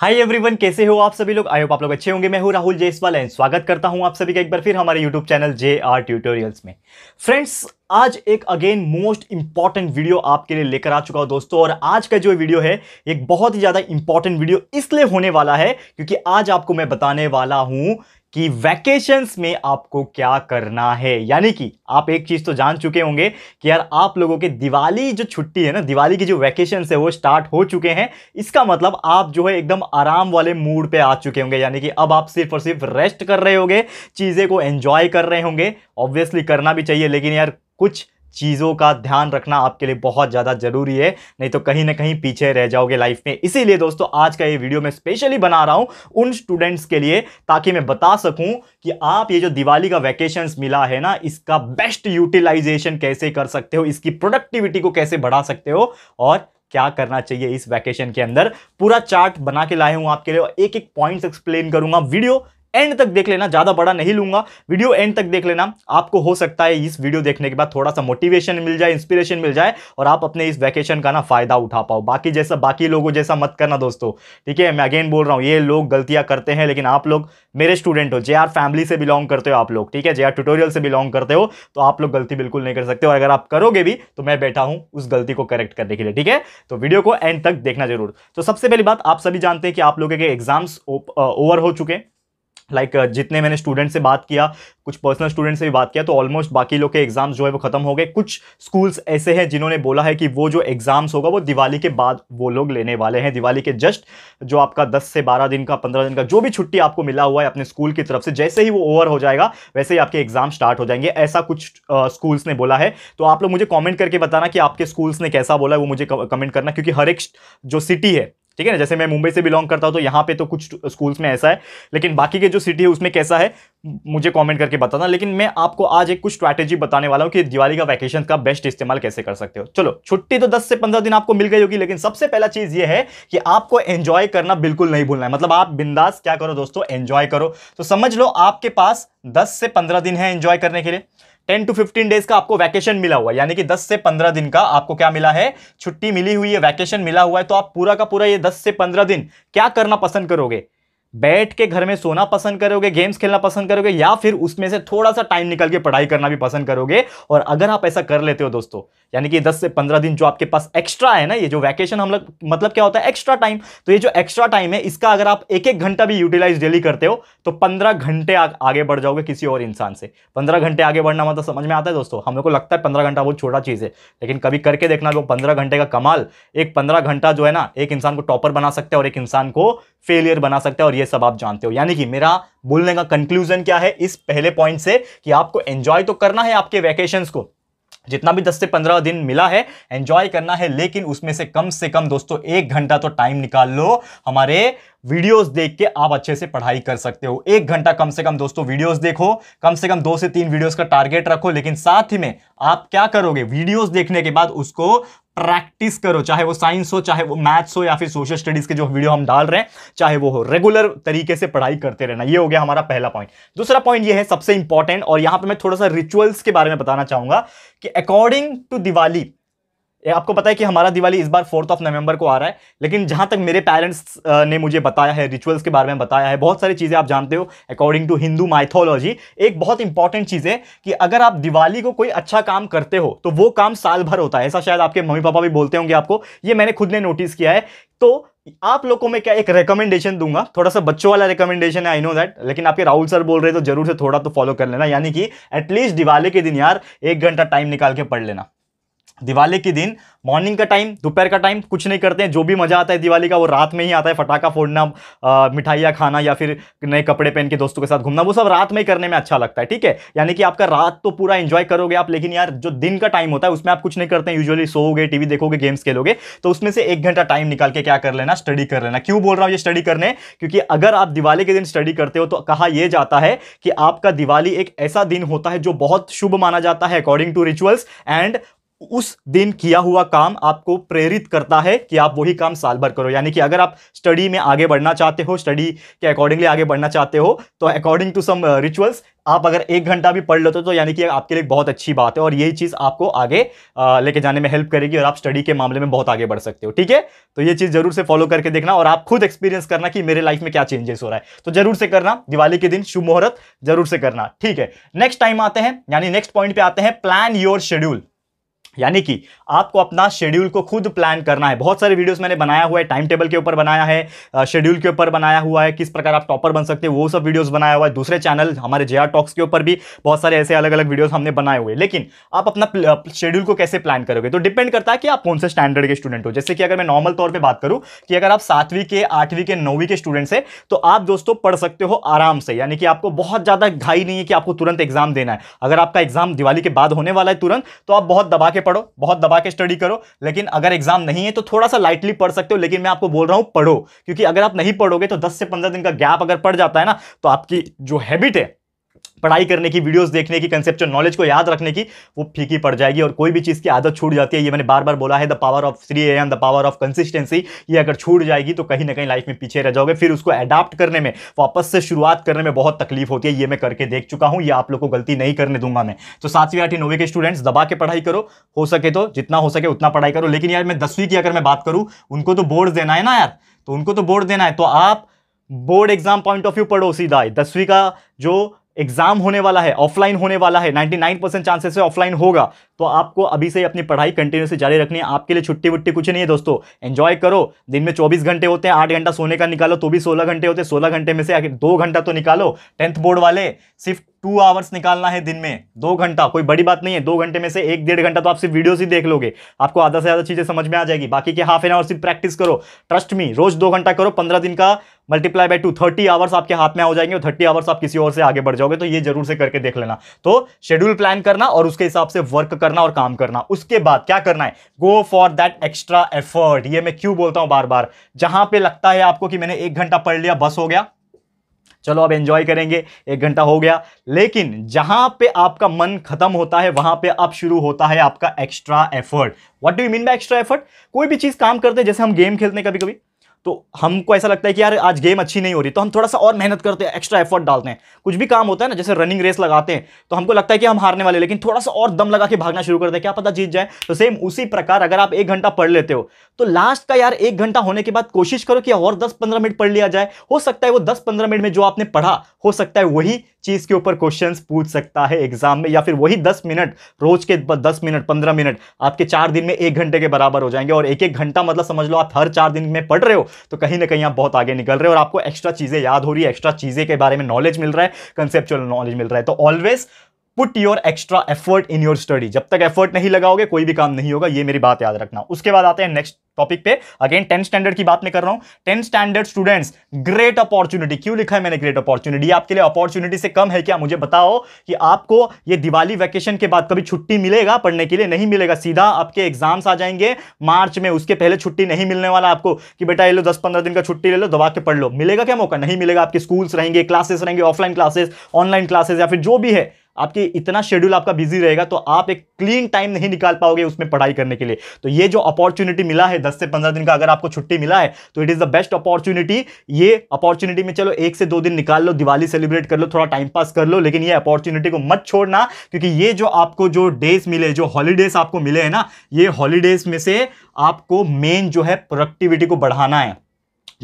hi everyone कैसे हो आप सभी लोग आई होप आप लोग अच्छे होंगे मैं हूं राहुल जयसवाल एंड स्वागत करता हूं आप सभी का एक बार फिर हमारे YouTube channel J R tutorials में फ्रेंड्स आज एक अगेन मोस्ट इंपॉर्टेंट वीडियो आपके लिए लेकर आ चुका हूं दोस्तों और आज का जो वीडियो है एक बहुत ही ज़्यादा इंपॉर्टेंट वीडियो इसलिए होने वाला है क्योंकि आज आपको मैं बताने वाला हूं कि वैकेशंस में आपको क्या करना है यानी कि आप एक चीज़ तो जान चुके होंगे कि यार आप लोगों के दिवाली जो छुट्टी है ना दिवाली की जो वैकेशंस है वो स्टार्ट हो चुके हैं इसका मतलब आप जो है एकदम आराम वाले मूड पे आ चुके होंगे यानी कि अब आप सिर्फ और सिर्फ रेस्ट कर रहे होंगे चीज़ें को एंजॉय कर रहे होंगे ऑब्वियसली करना भी चाहिए लेकिन यार कुछ चीज़ों का ध्यान रखना आपके लिए बहुत ज़्यादा ज़रूरी है नहीं तो कहीं ना कहीं पीछे रह जाओगे लाइफ में इसीलिए दोस्तों आज का ये वीडियो मैं स्पेशली बना रहा हूँ उन स्टूडेंट्स के लिए ताकि मैं बता सकूँ कि आप ये जो दिवाली का वैकेशंस मिला है ना इसका बेस्ट यूटिलाइजेशन कैसे कर सकते हो इसकी प्रोडक्टिविटी को कैसे बढ़ा सकते हो और क्या करना चाहिए इस वैकेशन के अंदर पूरा चार्ट बना के लाए हूँ आपके लिए एक एक पॉइंट्स एक्सप्लेन करूंगा वीडियो एंड तक देख लेना ज़्यादा बड़ा नहीं लूंगा वीडियो एंड तक देख लेना आपको हो सकता है इस वीडियो देखने के बाद थोड़ा सा मोटिवेशन मिल जाए इंस्पिरेशन मिल जाए और आप अपने इस वैकेशन का ना फ़ायदा उठा पाओ बाकी जैसा बाकी लोगों जैसा मत करना दोस्तों ठीक है मैं अगेन बोल रहा हूँ ये लोग गलतियां करते हैं लेकिन आप लोग मेरे स्टूडेंट हो जे फैमिली से बिलोंग करते हो आप लोग ठीक है जे ट्यूटोरियल से बिलोंग करते हो तो आप लोग गलती बिल्कुल नहीं कर सकते और अगर आप करोगे भी तो मैं बैठा हूँ उस गलती को करेक्ट करने के लिए ठीक है तो वीडियो को एंड तक देखना जरूर तो सबसे पहली बात आप सभी जानते हैं कि आप लोगों के एग्जाम्स ओवर हो चुके हैं लाइक like, uh, जितने मैंने स्टूडेंट से बात किया कुछ पर्सनल स्टूडेंट से भी बात किया तो ऑलमोस्ट बाकी लोग के एग्ज़ाम्स जो है वो ख़त्म हो गए कुछ स्कूल्स ऐसे हैं जिन्होंने बोला है कि वो जो एग्ज़ाम्स होगा वो दिवाली के बाद वो लोग लेने वाले हैं दिवाली के जस्ट जो आपका 10 से 12 दिन का 15 दिन का जो भी छुट्टी आपको मिला हुआ है अपने स्कूल की तरफ से जैसे ही वो ओवर हो जाएगा वैसे ही आपके एग्ज़ाम स्टार्ट हो जाएंगे ऐसा कुछ स्कूल्स uh, ने बोला है तो आप लोग मुझे कॉमेंट करके बताना कि आपके स्कूल्स ने कैसा बोला है वो मुझे कमेंट करना क्योंकि हर एक जो सिटी है ठीक है ना जैसे मैं मुंबई से बिलोंग करता हूँ तो यहाँ पे तो कुछ स्कूल्स में ऐसा है लेकिन बाकी के जो सिटी है उसमें कैसा है मुझे कमेंट करके बताना लेकिन मैं आपको आज एक कुछ स्ट्रैटेजी बताने वाला हूँ कि दिवाली का वैकेशन का बेस्ट इस्तेमाल कैसे कर सकते हो चलो छुट्टी तो दस से पंद्रह दिन आपको मिल गई होगी लेकिन सबसे पहला चीज़ ये है कि आपको एंजॉय करना बिल्कुल नहीं भूलना है मतलब आप बिंदास क्या करो दोस्तों एंजॉय करो तो समझ लो आपके पास दस से पंद्रह दिन है एंजॉय करने के लिए टेन टू फिफ्टीन डेज का आपको वैकेशन मिला हुआ है यानी कि दस से पंद्रह दिन का आपको क्या मिला है छुट्टी मिली हुई है वैकेशन मिला हुआ है तो आप पूरा का पूरा ये दस से पंद्रह दिन क्या करना पसंद करोगे बैठ के घर में सोना पसंद करोगे गेम्स खेलना पसंद करोगे या फिर उसमें से थोड़ा सा टाइम निकल के पढ़ाई करना भी पसंद करोगे और अगर आप ऐसा कर लेते हो दोस्तों यानी कि 10 से 15 दिन जो आपके पास एक्स्ट्रा है ना ये जो वैकेशन हम लोग मतलब क्या होता है एक्स्ट्रा टाइम तो ये जो एक्स्ट्रा टाइम है इसका अगर आप एक एक घंटा भी यूटिलाइज डेली करते हो तो पंद्रह घंटे आ, आगे बढ़ जाओगे किसी और इंसान से पंद्रह घंटे आगे बढ़ना मतलब समझ में आता है दोस्तों हम लोग को लगता है पंद्रह घंटा बहुत छोटा चीज़ है लेकिन कभी करके देखना वो पंद्रह घंटे का कमाल एक पंद्रह घंटा जो है ना एक इंसान को टॉपर बना सकता है और एक इंसान को फेलियर बना सकता है और ये सब आप जानते हो यानी कि मेरा बोलने का कंक्लूजन क्या है इस पहले पॉइंट से कि आपको एंजॉय तो करना है आपके वैकेशंस को जितना भी 10 से 15 दिन मिला है एंजॉय करना है लेकिन उसमें से कम से कम दोस्तों एक घंटा तो टाइम निकाल लो हमारे वीडियोस देख के आप अच्छे से पढ़ाई कर सकते हो एक घंटा कम से कम दोस्तों वीडियोस देखो कम से कम दो से तीन वीडियोस का टारगेट रखो लेकिन साथ ही में आप क्या करोगे वीडियोस देखने के बाद उसको प्रैक्टिस करो चाहे वो साइंस हो चाहे वो मैथ्स हो या फिर सोशल स्टडीज के जो वीडियो हम डाल रहे हैं चाहे वो हो रेगुलर तरीके से पढ़ाई करते रहना ये हो गया हमारा पहला पॉइंट दूसरा पॉइंट ये है सबसे इंपॉर्टेंट और यहां पे मैं थोड़ा सा रिचुअल्स के बारे में बताना चाहूंगा कि अकॉर्डिंग टू दिवाली आपको पता है कि हमारा दिवाली इस बार फोर्थ ऑफ नवंबर को आ रहा है लेकिन जहाँ तक मेरे पेरेंट्स ने मुझे बताया है रिचुअल्स के बारे में बताया है बहुत सारी चीज़ें आप जानते हो अकॉर्डिंग टू हिंदू माइथोलॉजी एक बहुत इंपॉर्टेंट चीज़ है कि अगर आप दिवाली को कोई अच्छा काम करते हो तो वो काम साल भर होता है ऐसा शायद आपके मम्मी पापा भी बोलते होंगे आपको ये मैंने खुद ने नोटिस किया है तो आप लोगों में क्या एक रिकमेंडेशन दूंगा थोड़ा सा बच्चों वाला रिकमेंडेशन है आई नो दैट लेकिन आपके राहुल सर बोल रहे तो जरूर से थोड़ा तो फॉलो कर लेना यानी कि एटलीस्ट दिवाली के दिन यार एक घंटा टाइम निकाल के पढ़ लेना दिवाली के दिन मॉर्निंग का टाइम दोपहर का टाइम कुछ नहीं करते हैं जो भी मज़ा आता है दिवाली का वो रात में ही आता है फटाखा फोड़ना मिठाइयाँ खाना या फिर नए कपड़े पहन के दोस्तों के साथ घूमना वो सब रात में करने में अच्छा लगता है ठीक है यानी कि आपका रात तो पूरा इंजॉय करोगे आप लेकिन यार जो दिन का टाइम होता है उसमें आप कुछ नहीं करते हैं यूजुअली सोओगे टी देखोगे गेम्स खेलोगे तो उसमें से एक घंटा टाइम निकाल के क्या कर लेना स्टडी कर लेना क्यों बोल रहा हूँ ये स्टडी करने क्योंकि अगर आप दिवाली के दिन स्टडी करते हो तो कहा यह जाता है कि आपका दिवाली एक ऐसा दिन होता है जो बहुत शुभ माना जाता है अकॉर्डिंग टू रिचुअल्स एंड उस दिन किया हुआ काम आपको प्रेरित करता है कि आप वही काम साल भर करो यानी कि अगर आप स्टडी में आगे बढ़ना चाहते हो स्टडी के अकॉर्डिंगली आगे बढ़ना चाहते हो तो अकॉर्डिंग टू सम रिचुअल्स आप अगर एक घंटा भी पढ़ लेते हो तो यानी कि आपके लिए बहुत अच्छी बात है और यही चीज़ आपको आगे uh, लेके जाने में हेल्प करेगी और आप स्टडी के मामले में बहुत आगे बढ़ सकते हो ठीक है तो ये चीज़ जरूर से फॉलो करके देखना और आप खुद एक्सपीरियंस करना कि मेरे लाइफ में क्या चेंजेस हो रहा है तो जरूर से करना दिवाली के दिन शुभ मुहूर्त जरूर से करना ठीक है नेक्स्ट टाइम आते हैं यानी नेक्स्ट पॉइंट पर आते हैं प्लान योर शेड्यूल यानी कि आपको अपना शेड्यूल को खुद प्लान करना है बहुत सारे वीडियोस मैंने बनाया हुआ है टाइम टेबल के ऊपर बनाया है शेड्यूल के ऊपर बनाया हुआ है किस प्रकार आप टॉपर बन सकते हैं वो सब वीडियोस बनाया हुआ है दूसरे चैनल हमारे जे टॉक्स के ऊपर भी बहुत सारे ऐसे अलग अलग वीडियोज हमने बनाए हुए लेकिन आप अपना शेड्यूल को कैसे प्लान करोगे तो डिपेंड करता है कि आप कौन से स्टैंडर्ड के स्टूडेंट हो जैसे कि अगर मैं नॉर्मल तौर पर बात करूँ कि अगर आप सातवीं के आठवीं के नौवीं के स्टूडेंट्स हैं तो आप दोस्तों पढ़ सकते हो आराम से यानी कि आपको बहुत ज़्यादा घाई नहीं है कि आपको तुरंत एग्जाम देना है अगर आपका एग्जाम दिवाली के बाद होने वाला है तुरंत तो आप बहुत दबा के के पढ़ो बहुत दबा के स्टडी करो लेकिन अगर एग्जाम नहीं है तो थोड़ा सा लाइटली पढ़ सकते हो लेकिन मैं आपको बोल रहा हूँ पढ़ो क्योंकि अगर आप नहीं पढ़ोगे तो दस से पंद्रह दिन का गैप अगर पड़ जाता है ना तो आपकी जो हैबिट है पढ़ाई करने की वीडियोस देखने की कंसेप्चुअल नॉलेज को याद रखने की वो फीकी पड़ जाएगी और कोई भी चीज़ की आदत छूट जाती है ये मैंने बार बार बोला है the power of three M the power of consistency ये अगर छूट जाएगी तो कहीं ना कहीं लाइफ में पीछे रह जाओगे फिर उसको अडाप्ट करने में वापस से शुरुआत करने में बहुत तकलीफ होती है ये मैं करके देख चुका हूँ ये आप लोग को गलती नहीं करने दूंगा मैं तो सातवीं आठवीं नौवीं के स्टूडेंट्स दबा के पढ़ाई करो हो सके तो जितना हो सके उतना पढ़ाई करो लेकिन यार मैं दसवीं की अगर मैं बात करूँ उनको तो बोर्ड देना है ना यार तो उनको तो बोर्ड देना है तो आप board exam point of view पढ़ो सीधा दसवीं का जो एग्जाम होने वाला है ऑफलाइन होने वाला है 99 परसेंट चांसेस है ऑफलाइन होगा तो आपको अभी से अपनी पढ़ाई कंटिन्यू से जारी रखनी है आपके लिए छुट्टी वुट्टी कुछ नहीं है दोस्तों एंजॉय करो दिन में चौबीस घंटे होते हैं आठ घंटा सोने का निकालो तो भी सोलह घंटे होते हैं सोलह घंटे में से दो घंटा तो निकालो टेंथ बोर्ड वाले सिर्फ टू आवर्स निकालना है दिन में दो घंटा कोई बड़ी बात नहीं है दो घंटे में से एक डेढ़ घंटा तो आप सिर्फ वीडियोस ही देख लोगे आपको आधा से ज़्यादा चीज़ें समझ में आ जाएगी बाकी के हाफ एन आवर सिर्फ प्रैक्टिस करो ट्रस्ट मी रोज दो घंटा करो पंद्रह दिन का multiply by two thirty hours आपके हाथ में हो जाएंगे और थर्टी आवर्स आप किसी और से आगे बढ़ जाओगे तो ये जरूर से करके देख लेना तो शेड्यूल प्लान करना और उसके हिसाब से वर्क करना करना और काम करना उसके बाद क्या करना है go for that extra effort ये मैं क्यों बोलता हूं बार बार जहां पे लगता है आपको कि मैंने एक घंटा पढ़ लिया बस हो गया चलो अब एंजॉय करेंगे एक घंटा हो गया लेकिन जहां पे आपका मन खत्म होता है वहां पे अब शुरू होता है आपका extra effort what do you mean by extra effort कोई भी चीज काम करते हैं जैसे हम गेम खेलते हैं कभी कभी तो हमको ऐसा लगता है कि यार आज गेम अच्छी नहीं हो रही तो हम थोड़ा सा और मेहनत करते हैं एक्स्ट्रा एफर्ट डालते हैं कुछ भी काम होता है ना जैसे रनिंग रेस लगाते हैं तो हमको लगता है कि हम हारने वाले लेकिन थोड़ा सा और दम लगा के भागना शुरू करते हैं क्या पता जीत जाए तो सेम उसी प्रकार अगर आप एक घंटा पढ़ लेते हो तो लास्ट का यार एक घंटा होने के बाद कोशिश करो कि और दस पंद्रह मिनट पढ़ लिया जाए हो सकता है वो दस पंद्रह मिनट में जो आपने पढ़ा हो सकता है वही चीज़ के ऊपर क्वेश्चन पूछ सकता है एग्जाम में या फिर वही दस मिनट रोज के दस मिनट पंद्रह मिनट आपके चार दिन में एक घंटे के बराबर हो जाएंगे और एक एक घंटा मतलब समझ लो आप हर चार दिन में पढ़ रहे हो तो कहीं ना कहीं आप बहुत आगे निकल रहे हो और आपको एक्स्ट्रा चीज़ें याद हो रही है एक्स्ट्रा चीज़ें के बारे में नॉलेज मिल रहा है कंसेप्चुअल नॉलेज मिल रहा है तो always put your extra effort in your study जब तक एफर्ट नहीं लगाओगे कोई भी काम नहीं होगा ये मेरी बात याद रखना उसके बाद आते हैं नेक्स्ट टॉपिक पे अगेन टेंथ स्टैंडर्ड की बात में कर रहा हूं tenth standard students great opportunity क्यों लिखा है मैंने ग्रेट अपॉर्चुनिटी आपके लिए अपॉर्चुनिटी से कम है क्या मुझे बताओ कि आपको ये दिवाली वैकेशन के बाद कभी छुट्टी मिलेगा पढ़ने के लिए नहीं मिलेगा सीधा आपके एग्जाम्स आ जाएंगे मार्च में उसके पहले छुट्टी नहीं मिलने वाला आपको कि बेटा ये लो दस पंद्रह दिन का छुट्टी ले लो दबा के पढ़ लो मिलेगा क्या मौका नहीं मिलेगा आपके स्कूल्स रहेंगे क्लासेस रहेंगे ऑफलाइन क्लासेस ऑनलाइन क्लासेस या फिर जो भी है आपकी इतना शेड्यूल आपका बिजी रहेगा तो आप एक क्लीन टाइम नहीं निकाल पाओगे उसमें पढ़ाई करने के लिए तो ये जो अपॉर्चुनिटी मिला है दस से पंद्रह दिन का अगर आपको छुट्टी मिला है तो it is the best opportunity ये अपॉर्चुनिटी में चलो एक से दो दिन निकाल लो दिवाली सेलिब्रेट कर लो थोड़ा टाइम पास कर लो लेकिन ये अपॉर्चुनिटी को मत छोड़ना क्योंकि ये जो आपको जो डेज मिले जो हॉलीडेज आपको मिले हैं ना ये हॉलीडेज में से आपको मेन जो है प्रोडक्टिविटी को बढ़ाना है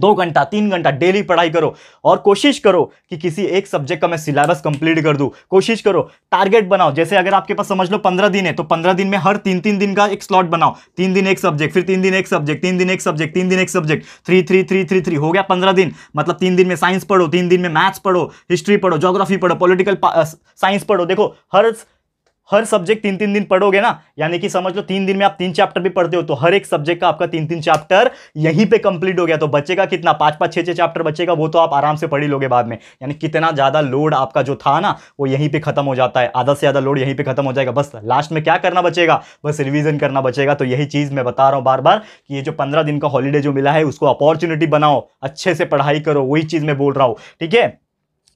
दो घंटा तीन घंटा डेली पढ़ाई करो और कोशिश करो कि किसी एक सब्जेक्ट का मैं सिलेबस कंप्लीट कर दूँ कोशिश करो टारगेट बनाओ जैसे अगर आपके पास समझ लो पंद्रह दिन है तो पंद्रह दिन में हर तीन तीन दिन का एक स्लॉट बनाओ तीन दिन एक सब्जेक्ट फिर तीन दिन एक सब्जेक्ट तीन दिन एक सब्जेक्ट तीन दिन एक subject three three three three three हो गया पंद्रह दिन मतलब तीन दिन में साइंस पढ़ो तीन दिन में मैथ्स पढ़ो हिस्ट्री पढ़ो जोग्राफी पढ़ो पोलिटिकल साइंस पढ़ो देखो हर हर सब्जेक्ट तीन तीन दिन पढ़ोगे ना यानी कि समझ लो तीन दिन में आप तीन चैप्टर भी पढ़ते हो तो हर एक सब्जेक्ट का आपका तीन तीन चैप्टर यहीं पे कंप्लीट हो गया तो बचेगा कितना पाँच पाँच छः छः चैप्टर बचेगा वो तो आप आराम से पढ़ी लोगे बाद में यानी कितना ज़्यादा लोड आपका जो था ना वो यहीं पर खत्म हो जाता है आधा से ज़्यादा लोड यहीं पर खत्म हो जाएगा बस लास्ट में क्या करना बचेगा बस रिविजन करना बचेगा तो यही चीज़ मैं बता रहा हूँ बार बार कि ये जो पंद्रह दिन का हॉलीडे जो मिला है उसको अपॉर्चुनिटी बनाओ अच्छे से पढ़ाई करो वही चीज़ मैं बोल रहा हूँ ठीक है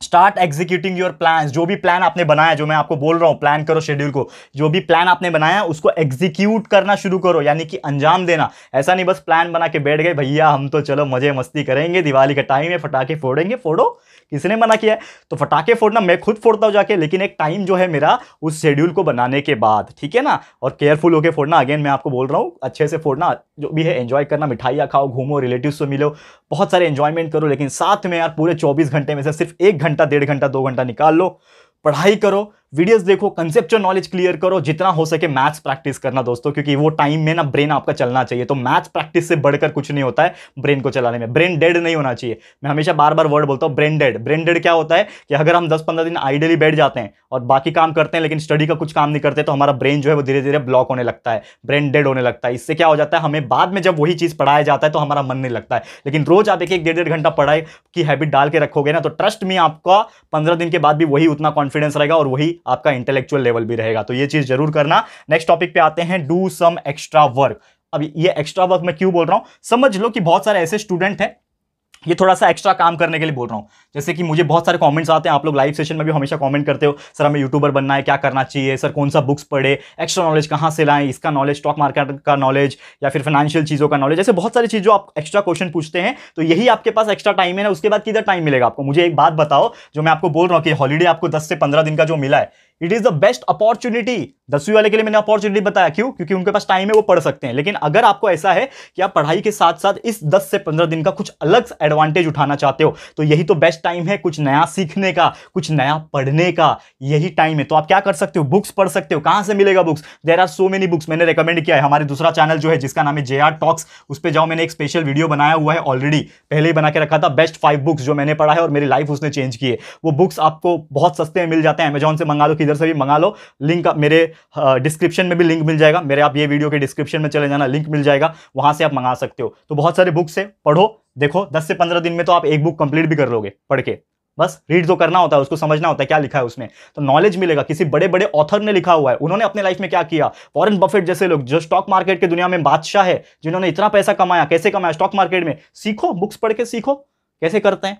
स्टार्ट एग्जीक्यूटिंग योर प्लान जो भी प्लान आपने बनाया जो मैं आपको बोल रहा हूँ प्लान करो शेड्यूल को जो भी प्लान आपने बनाया उसको एग्जीक्यूट करना शुरू करो यानी कि अंजाम देना ऐसा नहीं बस प्लान बना के बैठ गए भैया हम तो चलो मजे मस्ती करेंगे दिवाली का टाइम है फटाके फोड़ेंगे फोड़ो किसने मना किया है तो फटाके फोड़ना मैं खुद फोड़ता हूँ जाके लेकिन एक टाइम जो है मेरा उस शेड्यूल को बनाने के बाद ठीक है ना और केयरफुल होकर फोड़ना अगेन मैं आपको बोल रहा हूँ अच्छे से फोड़ना जो भी है एंजॉय करना मिठाइयाँ खाओ घूमो रिलेटिव से मिलो बहुत सारे एन्जॉयमेंट करो लेकिन साथ में यार पूरे चौबीस घंटे में से सिर्फ एक घंटा डेढ़ घंटा दो घंटा निकाल लो पढ़ाई करो वीडियोस देखो कंसेप्चुअल नॉलेज क्लियर करो जितना हो सके मैथ्स प्रैक्टिस करना दोस्तों क्योंकि वो टाइम में ना ब्रेन आपका चलना चाहिए तो मैथ्स प्रैक्टिस से बढ़कर कुछ नहीं होता है ब्रेन को चलाने में ब्रेन डेड नहीं होना चाहिए मैं हमेशा बार बार वर्ड बोलता हूँ ब्रेन डेड ब्रेन डेड क्या होता है कि अगर हम दस पंद्रह दिन आइडली बैठ जाते हैं और बाकी काम करते हैं लेकिन स्टडी का कुछ काम नहीं करते तो हमारा ब्रेन जो है वो धीरे धीरे ब्लॉक होने लगता है ब्रेन डेड होने लगता है इससे क्या हो जाता है हमें बाद में जब वही चीज़ पढ़ाया जाता है तो हमारा मन नहीं लगता है लेकिन रोज आप एक एक डेढ़ डेढ़ घंटा पढ़ाई की हैबिट डाल के रखोगे ना तो ट्रस्ट में आपका पंद्रह दिन के बाद भी वही उतना कॉन्फिडेंस रहेगा और वही आपका इंटेलेक्चुअल लेवल भी रहेगा तो ये चीज़ जरूर करना नेक्स्ट टॉपिक पे आते हैं डू सम एक्स्ट्रा वर्क अब ये एक्स्ट्रा वर्क मैं क्यों बोल रहा हूं समझ लो कि बहुत सारे ऐसे स्टूडेंट हैं ये थोड़ा सा एक्स्ट्रा काम करने के लिए बोल रहा हूँ जैसे कि मुझे बहुत सारे कमेंट्स आते हैं आप लोग लाइव सेशन में भी हमेशा कमेंट करते हो सर हमें यूट्यूबर बनना है क्या करना चाहिए सर कौन सा बुक्स पढ़े एक्स्ट्रा नॉलेज कहाँ से लाएं इसका नॉलेज स्टॉक मार्केट का नॉलेज या फिर फाइनेंशियल चीज़ों का नॉलेज ऐसे बहुत सारी चीज़ जो आप एक्स्ट्रा क्वेश्चन पूछते हैं तो यही आपके पास एक्स्ट्रा टाइम है ना उसके बाद किधर टाइम मिलेगा आपको मुझे एक बात बताओ जो मैं आपको बोल रहा हूँ कि हॉलीडे आपको दस से पंद्रह दिन का जो मिला है it is the best opportunity दसवीं वाले के लिए मैंने अपॉर्चुनिटी बताया क्यों क्योंकि उनके पास टाइम है वो पढ़ सकते हैं लेकिन अगर आपको ऐसा है कि आप पढ़ाई के साथ साथ इस दस से पंद्रह दिन का कुछ अलग एडवांटेज उठाना चाहते हो तो यही तो बेस्ट टाइम है कुछ नया सीखने का कुछ नया पढ़ने का यही टाइम है तो आप क्या कर सकते हो बुक्स पढ़ सकते हो कहां से मिलेगा books there are so many books मैंने रिकमेंड किया है हमारे दूसरा चैनल जो है जिसका नाम है जे आर टॉक्स उस पर जाओ मैंने एक स्पेशल वीडियो बनाया हुआ है ऑलरेडी पहले ही बना के रखा था बेस्ट फाइव बुक्स जो मैंने पढ़ा है और मेरी लाइफ उसने चेंज की है वो बुक्स आपको बहुत सस्ते में मिल जाते हैं अमेजॉन से मंगा लो किधर से भी मंगा लो लिंक मेरे डिस्क्रिप्शन में भी लिंक मिल जाएगा मेरे आप ये वीडियो के डिस्क्रिप्शन में चले जाना लिंक मिल जाएगा वहां से आप मंगा सकते हो तो बहुत सारे बुक्स है पढ़ो देखो दस से पंद्रह दिन में तो आप एक बुक कंप्लीट भी कर लोगे पढ़ के बस रीड तो करना होता है उसको समझना होता है क्या लिखा है उसमें तो नॉलेज मिलेगा किसी बड़े बड़े ऑथर ने लिखा हुआ है उन्होंने अपने लाइफ में क्या किया वॉरेन बफेट जैसे लोग जो स्टॉक मार्केट के दुनिया में बादशाह है जिन्होंने इतना पैसा कमाया कैसे कमाया स्टॉक मार्केट में सीखो बुक्स पढ़ के सीखो कैसे करते हैं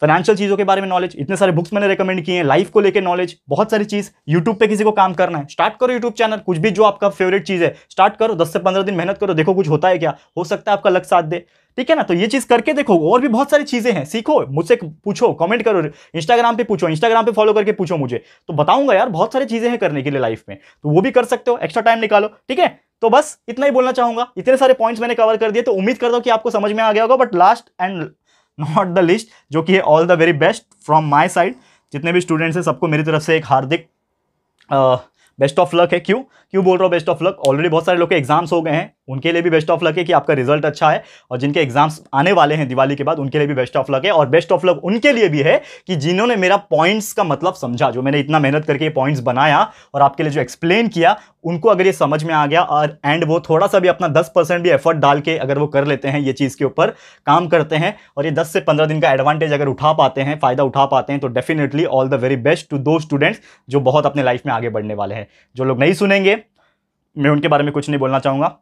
फाइनेंशियल चीज़ों के बारे में नॉलेज इतने सारे बुक्स मैंने रेकमेंड किए हैं लाइफ को लेकर नॉलेज बहुत सारी चीज़ यूट्यूब पे किसी को काम करना है स्टार्ट करो यूट्यूब चैनल कुछ भी जो आपका फेवरेट चीज़ है स्टार्ट करो दस से पंद्रह दिन मेहनत करो देखो कुछ होता है क्या हो सकता है आपका लग साथ दे ठीक है ना तो ये चीज़ करके देखो और भी बहुत सारी चीज़ें हैं सीखो मुझसे पूछो कमेंट करो इंस्टाग्राम पे पूछो इंस्टाग्राम पे फॉलो करके पूछो मुझे तो बताऊंगा यार बहुत सारी चीज़ें हैं करने के लिए लाइफ में तो वो भी कर सकते हो एक्स्ट्रा टाइम निकालो ठीक है तो बस इतना ही बोलना चाहूंगा इतने सारे पॉइंट्स मैंने कवर कर दिए तो उम्मीद करता हूँ कि आपको समझ में आ गया होगा but last and not the least जो कि है all the very best from my side जितने भी स्टूडेंट्स हैं सबको मेरी तरफ से एक हार्दिक बेस्ट ऑफ लक है क्यों क्यों बोल रहा हूँ बेस्ट ऑफ लक ऑलरेडी बहुत सारे लोग के एग्जाम्स हो गए हैं उनके लिए भी बेस्ट ऑफ लक है कि आपका रिजल्ट अच्छा है और जिनके एग्जाम्स आने वाले हैं दिवाली के बाद उनके लिए भी बेस्ट ऑफ लक है और बेस्ट ऑफ लक उनके लिए भी है कि जिन्होंने मेरा पॉइंट्स का मतलब समझा जो मैंने इतना मेहनत करके पॉइंट्स बनाया और आपके लिए जो एक्सप्लेन किया उनको अगर ये समझ में आ गया और एंड वो थोड़ा सा भी अपना 10 परसेंट भी एफर्ट डाल के अगर वो कर लेते हैं ये चीज़ के ऊपर काम करते हैं और ये 10 से 15 दिन का एडवांटेज अगर उठा पाते हैं फ़ायदा उठा पाते हैं तो definitely all the very best to दो स्टूडेंट्स जो बहुत अपने लाइफ में आगे बढ़ने वाले हैं जो लोग नहीं सुनेंगे मैं उनके बारे में कुछ नहीं बोलना चाहूँगा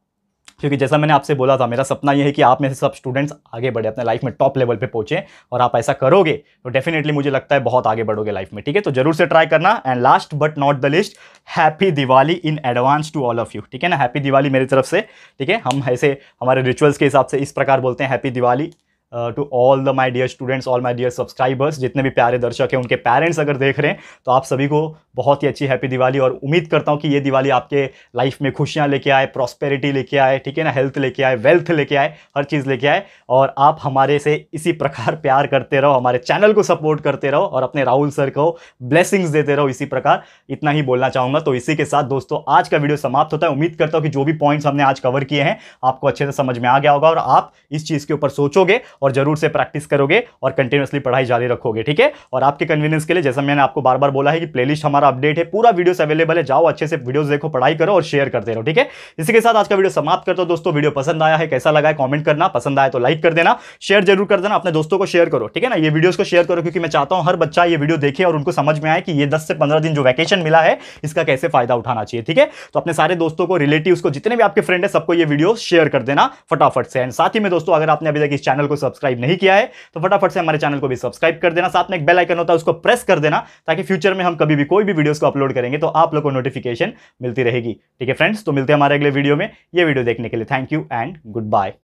क्योंकि जैसा मैंने आपसे बोला था मेरा सपना यह है कि आप में से सब स्टूडेंट्स आगे बढ़े अपने लाइफ में टॉप लेवल पर पहुंचे और आप ऐसा करोगे तो डेफिनेटली मुझे लगता है बहुत आगे बढ़ोगे लाइफ में ठीक है तो जरूर से ट्राई करना and last but not the least happy Diwali in advance to all of you ठीक है ना हैप्पी दिवाली मेरी तरफ से ठीक है हम ऐसे हमारे रिचुअल्स के हिसाब से इस प्रकार बोलते हैं happy Diwali to all the my dear students all my dear subscribers जितने भी प्यारे दर्शक हैं उनके पेरेंट्स अगर देख रहे हैं तो आप सभी को बहुत ही अच्छी हैप्पी दिवाली और उम्मीद करता हूँ कि ये दिवाली आपके लाइफ में खुशियाँ लेके आए प्रॉस्पेरिटी लेके आए ठीक है ना हेल्थ लेके आए वेल्थ लेके आए हर चीज़ लेके आए और आप हमारे से इसी प्रकार प्यार करते रहो हमारे चैनल को सपोर्ट करते रहो और अपने राहुल सर को ब्लेसिंग्स देते रहो इसी प्रकार इतना ही बोलना चाहूँगा तो इसी के साथ दोस्तों आज का वीडियो समाप्त होता है उम्मीद करता हूँ कि जो भी पॉइंट्स हमने आज कवर किए हैं आपको अच्छे से समझ में आ गया होगा और आप इस चीज़ के ऊपर सोचोगे और जरूर से प्रैक्टिस करोगे और कंटिन्यूसली पढ़ाई जारी रखोगे ठीक है और आपके कन्वीनियंस के लिए जैसा मैंने आपको बार बार बोला है कि प्लेलिस्ट हमारा अपडेट है पूरा वीडियोस अवेलेबल है जाओ अच्छे से वीडियोस देखो पढ़ाई करो और शेयर करते रहो ठीक है इसी के साथ आज का वीडियो समाप्त करता हूँ दोस्तों वीडियो पसंद आया है कैसा लगा है कॉमेंट करना पसंद आया तो लाइक कर देना शेयर जरूर कर देना अपने दोस्तों को शेयर करो ठीक है ना ये वीडियोज़ को शेयर करो क्योंकि मैं चाहता हूँ हर बच्चा ये वीडियो देखे और उनको समझ में आए कि ये दस से पंद्रह दिन जो वैकेशन मिला है इसका कैसे फायदा उठाना चाहिए ठीक है तो अपने सारे दोस्तों को रिलेटिव को जितने भी आपके फ्रेंड है सबको ये वीडियो शेयर कर देना फटाफट से एंड साथ ही में दोस्तों अगर आपने अभी तक इस चैनल को सब्सक्राइब नहीं किया है तो फटाफट से हमारे चैनल को भी सब्सक्राइब कर देना साथ में एक बेल आइकन होता है उसको प्रेस कर देना ताकि फ्यूचर में हम कभी भी कोई भी वीडियोस को अपलोड करेंगे तो आप लोग को नोटिफिकेशन मिलती रहेगी ठीक है फ्रेंड्स तो मिलते हैं हमारे अगले वीडियो में ये वीडियो देखने के लिए thank you and good bye